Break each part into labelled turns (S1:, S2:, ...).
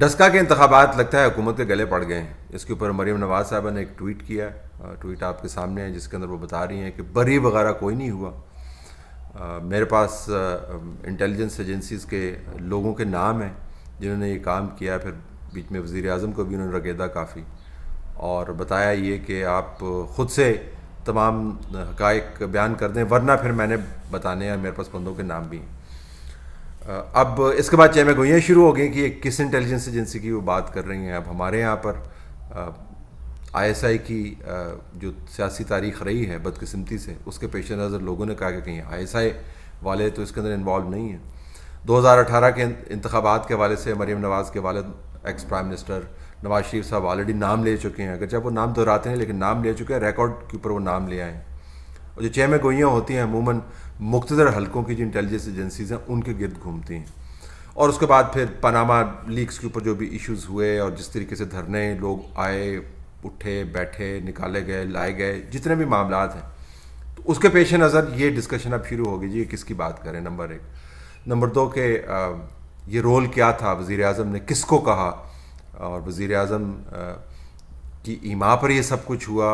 S1: डस्का के इंतबात लगता है हुकूमत के गले पड़ गए हैं इसके ऊपर मरीम नवाज साहब ने एक ट्वीट किया ट्वीट आपके सामने है जिसके अंदर वो बता रही हैं कि बरी वगैरह कोई नहीं हुआ आ, मेरे पास इंटेलिजेंस एजेंसीज़ के लोगों के नाम हैं जिन्होंने ये काम किया फिर बीच में वज़ी अजम को भी उन्होंने रगेदा काफ़ी और बताया ये कि आप ख़ुद से तमाम हक़ बयान कर दें वरना फिर मैंने बताने हैं मेरे पास बंदों के नाम भी हैं अब इसके बाद गोइयाँ शुरू हो गई कि किस इंटेलिजेंस एजेंसी की वो बात कर रही हैं अब हमारे यहाँ पर आईएसआई की जो सियासी तारीख रही है बदकिस्मती से उसके पेश नज़र लोगों ने कहा कि कहीं आईएसआई वाले तो इसके अंदर इन्वॉल्व नहीं हैं 2018 के इंतबात के हवाले से मरीम नवाज़ के वालद ex prime minister Nawaz Sharif साहब ऑलरेडी नाम ले चुके हैं अगर जब वो नाम दोहराते हैं लेकिन नाम ले चुके हैं रिकॉर्ड के ऊपर वो नाम ले आए हैं और जो चेमेगोइयाँ होती हैं अमूमन मुख्तर हलकों की जो इंटेलिजेंस एजेंसीज़ हैं उनके गिरद घूमती हैं और उसके बाद फिर पनामा लीक्स के ऊपर जो भी इश्यूज हुए और जिस तरीके से धरने लोग आए उठे बैठे निकाले गए लाए गए जितने भी मामला हैं तो उसके पेश नज़र ये डिस्कशन अब शुरू होगी जी किसकी बात करें नंबर एक नंबर दो के ये रोल क्या था वज़ी अजम ने किसको कहा और वज़ी अजम की ईमा पर ये सब कुछ हुआ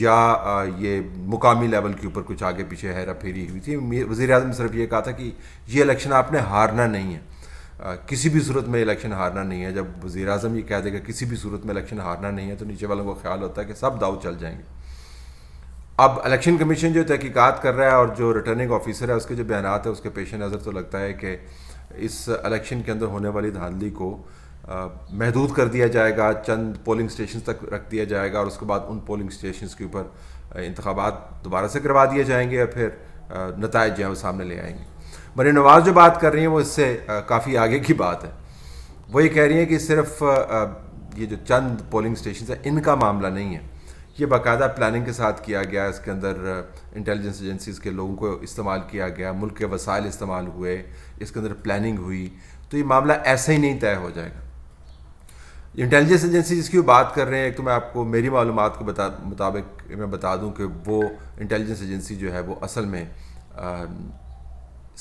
S1: या ये मुकामी लेवल के ऊपर कुछ आगे पीछे हैरा फेरी हुई थी वज़ी अजम ने सिर्फ ये कहा था कि ये इलेक्शन आपने हारना नहीं है आ, किसी भी सूरत में इलेक्शन हारना नहीं है जब वज़ी अजम ये कह देगा किसी भी सूरत में इलेक्शन हारना नहीं है तो नीचे वालों को ख्याल होता है कि सब दाव चल जाएंगे अब इलेक्शन कमीशन जो तहकीकत कर रहा है और जो रिटर्निंग ऑफिसर है उसके जो बयान है उसके पेश नज़र तो लगता है कि इस इलेक्शन के अंदर होने वाली धांधली को महदूद कर दिया जाएगा चंद पोलिंग स्टेशन तक रख दिया जाएगा और उसके बाद उन पोलिंग स्टेशन के ऊपर इंतबात दोबारा से करवा दिए जाएंगे या फिर नतज जो हैं वो सामने ले आएंगे मरी नवाज़ जो बात कर रही हैं वो इससे काफ़ी आगे की बात है वो ये कह रही हैं कि सिर्फ ये जो चंद पोलिंग स्टेशन है इनका मामला नहीं है ये बाकायदा प्लानिंग के साथ किया गया इसके अंदर इंटेलिजेंस एजेंसीज़ के लोगों को इस्तेमाल किया गया मुल्क के वसाइल इस्तेमाल हुए इसके अंदर प्लानिंग हुई तो ये मामला ऐसे ही नहीं तय हो जाएगा इंटेलिजेंस एजेंसी जिसकी बात कर रहे हैं एक तो मैं आपको मेरी मालूम को बता मुताबिक मैं बता दूं कि वो इंटेलिजेंस एजेंसी जो है वो असल में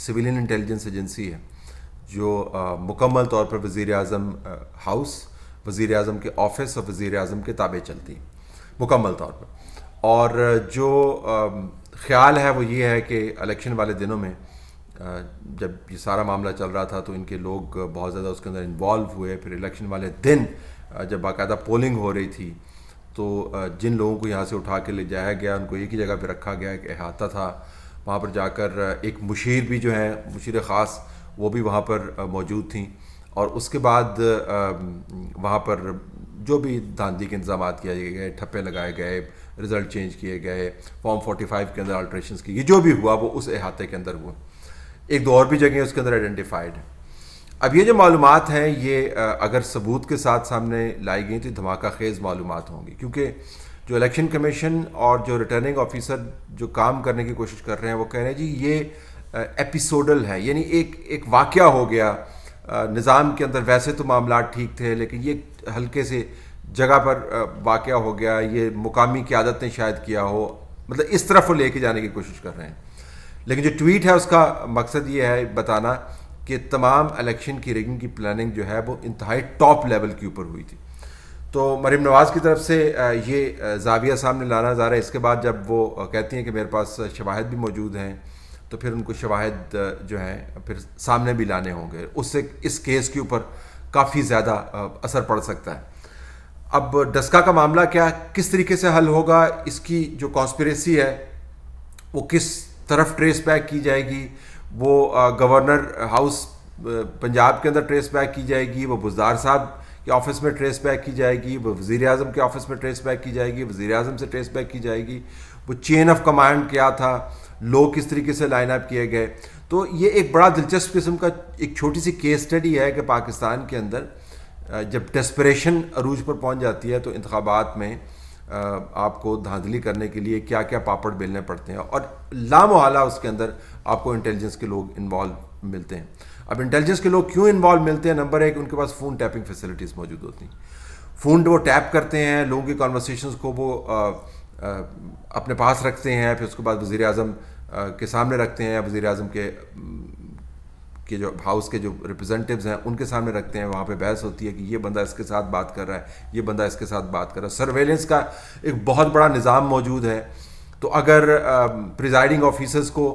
S1: सिविलियन इंटेलिजेंस एजेंसी है जो आ, मुकम्मल तौर पर वज़ी अजम हाउस वज़ी अजम के ऑफिस और वज़ी अजम के ताबे चलती मुकम्मल तौर पर और जो आ, ख्याल है वो ये है कि इलेक्शन वाले दिनों में जब ये सारा मामला चल रहा था तो इनके लोग बहुत ज़्यादा उसके अंदर इन्वॉल्व हुए फिर इलेक्शन वाले दिन जब बाकायदा पोलिंग हो रही थी तो जिन लोगों को यहाँ से उठा के ले जाया गया उनको एक ही जगह पर रखा गया एक अहाता था वहाँ पर जाकर एक मुशीर भी जो है मुशीर ख़ास वो भी वहाँ पर मौजूद थी और उसके बाद वहाँ पर जो भी धांधली के इंतजाम किए गए ठप्पे लगाए गए रिज़ल्ट चेंज किए गए फॉर्म 45 के अंदर अल्ट्रेशन ये जो भी हुआ वो उस अहाते के अंदर हुआ एक दो और भी जगह उसके अंदर आइडेंटिफाइड है अब ये जो मालूम हैं ये अगर सबूत के साथ सामने लाई गई तो धमाका खेज़ मालूम होंगी क्योंकि जो इलेक्शन कमीशन और जो रिटर्निंग ऑफिसर जो काम करने की कोशिश कर रहे हैं वो कह रहे हैं जी ये एपिसोडल है यानी एक एक वाक़ हो गया निज़ाम के अंदर वैसे तो मामला ठीक थे लेकिन ये हल्के से जगह पर वाक़ हो गया ये मुकामी क्यादत ने शायद किया हो मतलब इस तरफ वो लेके जाने की कोशिश कर रहे हैं लेकिन जो ट्वीट है उसका मकसद ये है बताना कि तमाम इलेक्शन की रिगिंग की प्लानिंग जो है वो इंतहाई टॉप लेवल के ऊपर हुई थी तो मरीम नवाज़ की तरफ से ये जाविया सामने लाना जा रहा है इसके बाद जब वो कहती हैं कि मेरे पास शवाहद भी मौजूद हैं तो फिर उनको शवाहद जो हैं फिर सामने भी लाने होंगे उससे इस केस के ऊपर काफ़ी ज़्यादा असर पड़ सकता है अब डस्का का मामला क्या किस तरीके से हल होगा इसकी जो कॉन्स्परेसी है वो किस तरफ ट्रेस बैक की जाएगी वो गवर्नर हाउस पंजाब के अंदर ट्रेस बैक की जाएगी वो बुजदार साहब के ऑफिस में ट्रेस बैक की जाएगी वो वज़ी अजम के ऑफिस में ट्रेस बैक की जाएगी वज़ी अजम से ट्रेस बैक की जाएगी वो चेन ऑफ कमांड क्या था लोग किस तरीके से लाइन अप किए गए तो ये एक बड़ा दिलचस्प किस्म का एक छोटी सी केस स्टडी है कि पाकिस्तान के अंदर जब डेस्परेशन अरूज पर पहुंच जाती है तो इंतबात में आपको धांधली करने के लिए क्या क्या पापड़ बेलने पड़ते हैं और लामोहला उसके अंदर आपको इंटेलिजेंस के लोग इन्वॉल्व मिलते हैं अब इंटेलिजेंस के लोग क्यों इन्वॉल्व मिलते हैं नंबर एक उनके पास फ़ोन टैपिंग फैसिलिटीज़ मौजूद होती हैं फ़ोन वो टैप करते हैं लोगों की कॉन्वर्सेशन को वो आ, आ, अपने पास रखते हैं फिर उसके बाद वज़ी अजम के सामने रखते हैं या वज़ी अजम के के जो हाउस के जो रिप्रेजेंटेटिव्स हैं उनके सामने रखते हैं वहाँ पे बहस होती है कि ये बंदा इसके साथ बात कर रहा है ये बंदा इसके साथ बात कर रहा है सर्वेलेंस का एक बहुत बड़ा निज़ाम मौजूद है तो अगर प्रिजाइडिंग ऑफिसर्स को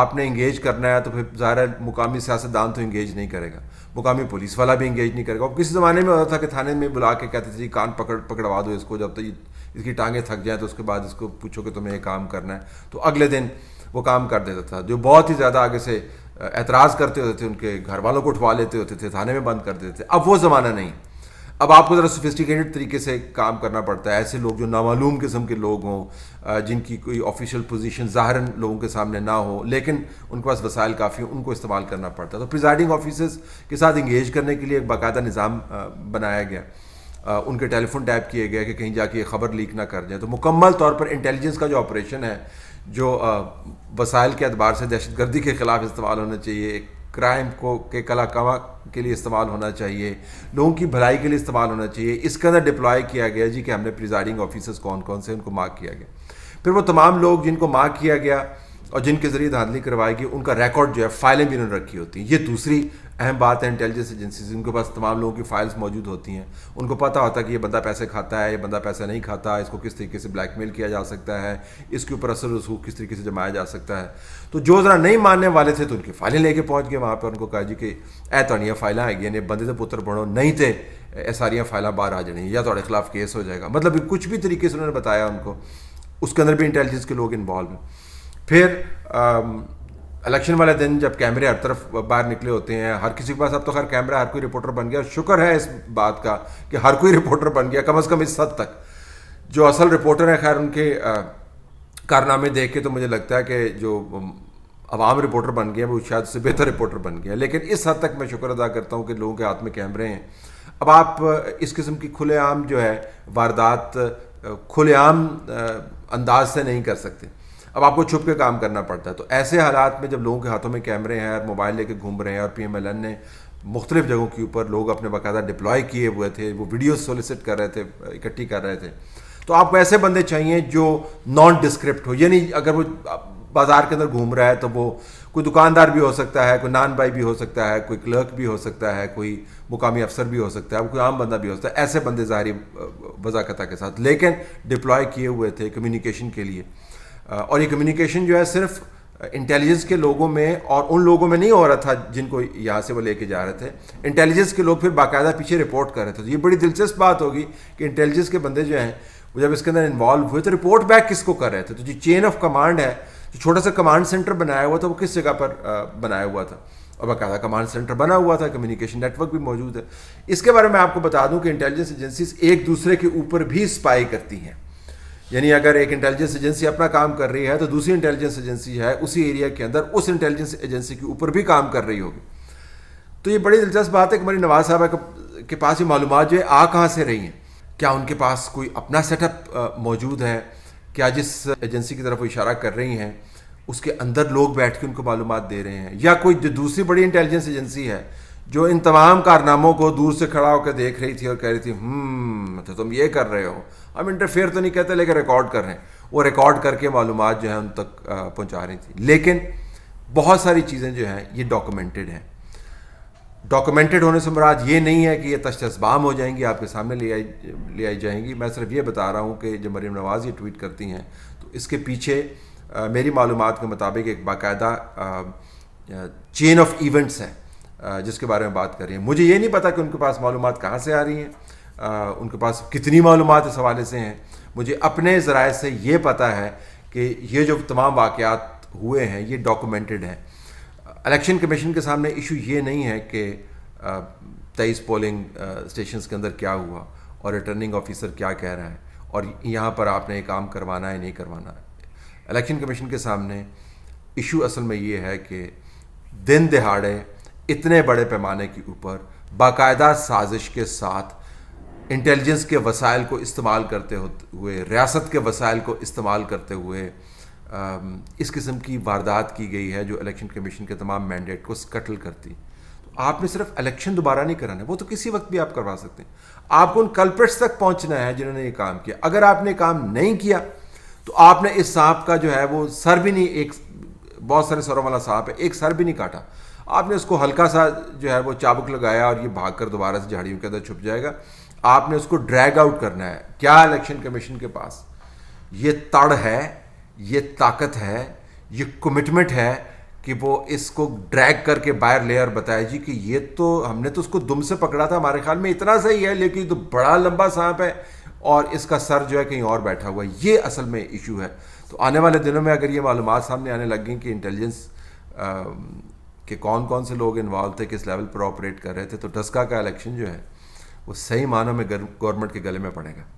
S1: आपने इंगेज करना है तो फिर ज़ाहिर मुकामी सियासतदान तो इंगेज नहीं करेगा मुकामी पुलिस वाला भी इंगेज नहीं करेगा और किसी ज़माने में होता था कि थाने में बुला के कहते थे कान पकड़ पकड़वा दो इसको जब तक तो इसकी टांगें थक जाएँ तो उसके बाद इसको पूछो कि तुम्हें ये काम करना है तो अगले दिन वो काम कर देता था जो बहुत ही ज़्यादा आगे से एतराज़ करते होते थे उनके घर वालों को उठवा लेते होते थे थाने में बंद कर देते थे अब वो ज़माना नहीं अब आपको ज़रा सोफिस्टिकेटेड तरीके से काम करना पड़ता है ऐसे लोग जो नामालूम किस्म के लोग हों जिनकी कोई ऑफिशियल पोजीशन ज़ाहरन लोगों के सामने ना हो लेकिन उनके पास वसायल काफ़ी उनको इस्तेमाल करना पड़ता है तो प्रिजाइडिंग ऑफिसर्स के साथ इंगेज करने के लिए एक बाकायदा निज़ाम बनाया गया उनके टेलीफोन टैप किए गए कि कहीं जाके ये खबर लीक ना कर जाए तो मुकम्मल तौर पर इंटेलिजेंस का जो ऑपरेशन है जो वसाइल के अतबार से दहशत गर्दी के ख़िलाफ़ इस्तेमाल होना चाहिए क्राइम को के कला कवा के लिए इस्तेमाल होना चाहिए लोगों की भलाई के लिए इस्तेमाल होना चाहिए इसके अंदर डिप्लॉय किया गया जी कि हमने प्रिजाइडिंग ऑफिसर्स कौन कौन से उनको मार्क किया गया फिर वो तमाम लोग जिनको मार्क किया गया और जिनके ज़रिए धांधली करवाई गई उनका रिकॉर्ड जो है फाइलें भी उन्होंने रखी होती हैं ये दूसरी अहम बात है इंटेलिजेंस एजेंसीज उनके पास तमाम लोगों की फाइल्स मौजूद होती हैं उनको पता होता है कि ये बंदा पैसे खाता है ये बंदा पैसा नहीं खाता इसको किस तरीके से ब्लैकमेल किया जा सकता है इसके ऊपर असर रसूख किस तरीके से जमाया जा सकता है तो जो ज़रा नहीं मानने वाले थे तो उनकी फाइलें लेके पहुँच गए वहाँ पर उनको कहा जी कि ए थोड़ियाँ तो फाइलें आई गई बंदे से पुत्र बढ़ो नहीं थे तो ए सारियाँ फाइलें बाहर आ जानी या थोड़े खिलाफ केस हो जाएगा मतलब कुछ भी तरीके से उन्होंने बताया उनको उसके अंदर भी इंटेलिजेंस के लोग इन्वॉल्व हैं फिर इलेक्शन वाले दिन जब कैमरे हर तरफ बाहर निकले होते हैं हर किसी के पास अब तो खैर कैमरा हर कोई रिपोर्टर बन गया शुक्र है इस बात का कि हर कोई रिपोर्टर बन गया कम से कम इस हद तक जो असल रिपोर्टर हैं खैर उनके कारनामे देख के तो मुझे लगता है कि जो आवाम रिपोर्टर बन गए हैं वो शायद से बेहतर रिपोर्टर बन गए हैं लेकिन इस हद तक मैं शुक्र अदा करता हूँ कि लोगों के हाथ में कैमरे हैं अब आप इस किस्म की खुलेआम जो है वारदात खुलेआम अंदाज से नहीं कर सकते अब आपको छुप के काम करना पड़ता है तो ऐसे हालात में जब लोगों के हाथों में कैमरे हैं और मोबाइल लेके घूम रहे हैं और पी ने मुख्तलिफ जगहों के ऊपर लोग अपने बाकायदा डिप्लॉय किए हुए थे वो वीडियो सोलिसिट कर रहे थे इकट्ठी कर रहे थे तो आपको ऐसे बंदे चाहिए जो नॉन डिस्क्रिप्ट हो यानी अगर वो बाज़ार के अंदर घूम रहा है तो वो कोई दुकानदार भी हो सकता है कोई नान भाई भी हो सकता है कोई क्लर्क भी हो सकता है कोई मुकामी अफसर भी हो सकता है कोई आम बंदा भी हो सकता है ऐसे बंदे ज़ाहरी वजाकता के साथ लेकिन डिप्लॉय किए हुए थे कम्युनिकेशन के लिए और ये कम्युनिकेशन जो है सिर्फ इंटेलिजेंस के लोगों में और उन लोगों में नहीं हो रहा था जिनको यहाँ से वो लेके जा रहे थे इंटेलिजेंस के लोग फिर बाकायदा पीछे रिपोर्ट कर रहे थे तो ये बड़ी दिलचस्प बात होगी कि इंटेलिजेंस के बंदे जो हैं वो जब इसके अंदर इन्वॉल्व हुए तो रिपोर्ट बैक किसको कर रहे थे तो जो चेन ऑफ कमांड है जो छोटा सा कमांड सेंटर बनाया हुआ था वो किस जगह पर बनाया हुआ था और बाकायदा कमांड सेंटर बना हुआ था कम्युनिकेशन नेटवर्क भी मौजूद है इसके बारे में आपको बता दूं कि इंटेलिजेंस एजेंसीज एक दूसरे के ऊपर भी स्पाई करती हैं यानी अगर एक इंटेलिजेंस एजेंसी अपना काम कर रही है तो दूसरी इंटेलिजेंस एजेंसी है उसी एरिया के अंदर उस इंटेलिजेंस एजेंसी के ऊपर भी काम कर रही होगी तो ये बड़ी दिलचस्प बात है कि हमारी नवाज साहब के पास ये मालूम जो है आ कहाँ से रही हैं क्या उनके पास कोई अपना सेटअप मौजूद है क्या जिस एजेंसी की तरफ वो इशारा कर रही हैं उसके अंदर लोग बैठ के उनको मालूम दे रहे हैं या कोई जो दूसरी बड़ी इंटेलिजेंस एजेंसी है जो इन तमाम कारनामों को दूर से खड़ा होकर देख रही थी और कह रही थी हम्म तो तुम ये कर रहे हो हम इंटरफेयर तो नहीं कहते लेकिन रिकॉर्ड कर रहे हैं वो रिकॉर्ड करके मालूम जो है उन तक पहुँचा रही थी लेकिन बहुत सारी चीज़ें जो हैं ये डॉक्यूमेंटेड हैं डॉक्यूमेंटेड होने से मराज ये नहीं है कि ये तशस्बाम हो जाएंगी आपके सामने ले आई ले आई जाएंगी मैं सिर्फ ये बता रहा हूँ कि जब मरीम नवाज़ ये ट्वीट करती हैं तो इसके पीछे आ, मेरी मालूम के मुताबिक एक बाकायदा चेन ऑफ इवेंट्स है आ, जिसके बारे में बात कर रही है मुझे ये नहीं पता कि उनके पास मालूम कहाँ से आ रही हैं उनके पास कितनी मालूम इस हवाले से हैं मुझे अपने ज़राए से ये पता है कि ये जो तमाम वाक़ात हुए हैं ये डॉक्यूमेंटेड हैं इलेक्शन कमीशन के सामने इशू ये नहीं है कि तेईस पोलिंग स्टेशन के अंदर क्या हुआ और रिटर्निंग ऑफिसर क्या कह रहा है और यहाँ पर आपने ये काम करवाना है नहीं करवाना है इलेक्शन कमीशन के सामने इशू असल में ये है कि दिन दिहाड़े इतने बड़े पैमाने के ऊपर बाकायदा साजिश के साथ इंटेलिजेंस के वसाइल को इस्तेमाल करते हुए रियासत के वसाइल को इस्तेमाल करते हुए इस किस्म की वारदात की गई है जो इलेक्शन कमीशन के तमाम मैंडेट को कटल करती तो आपने सिर्फ इलेक्शन दोबारा नहीं कराना वो तो किसी वक्त भी आप करवा सकते हैं आपको उन कल्प्रेट्स तक पहुंचना है जिन्होंने ये काम किया अगर आपने काम नहीं किया तो आपने इस सांप का जो है वो सर भी नहीं एक बहुत सारे सरों वाला सांप है एक सर भी नहीं काटा आपने उसको हल्का सा जो है वो चाबुक लगाया और ये भाग कर दोबारा से झाड़ियों के अंदर छुप जाएगा आपने उसको ड्रैग आउट करना है क्या इलेक्शन कमीशन के पास ये तड़ है ये ताकत है ये कमिटमेंट है कि वो इसको ड्रैग करके बाहर ले और बताया जी कि ये तो हमने तो उसको दुम से पकड़ा था हमारे ख्याल में इतना सही है लेकिन तो बड़ा लंबा सांप है और इसका सर जो है कहीं और बैठा हुआ है ये असल में इशू है तो आने वाले दिनों में अगर ये मालूम सामने आने लग गई कि इंटेलिजेंस के कौन कौन से लोग इन्वॉल्व थे किस लेवल पर ऑपरेट कर रहे थे तो डस्का का इलेक्शन जो है वो सही मानों में गवर्नमेंट के गले में पड़ेगा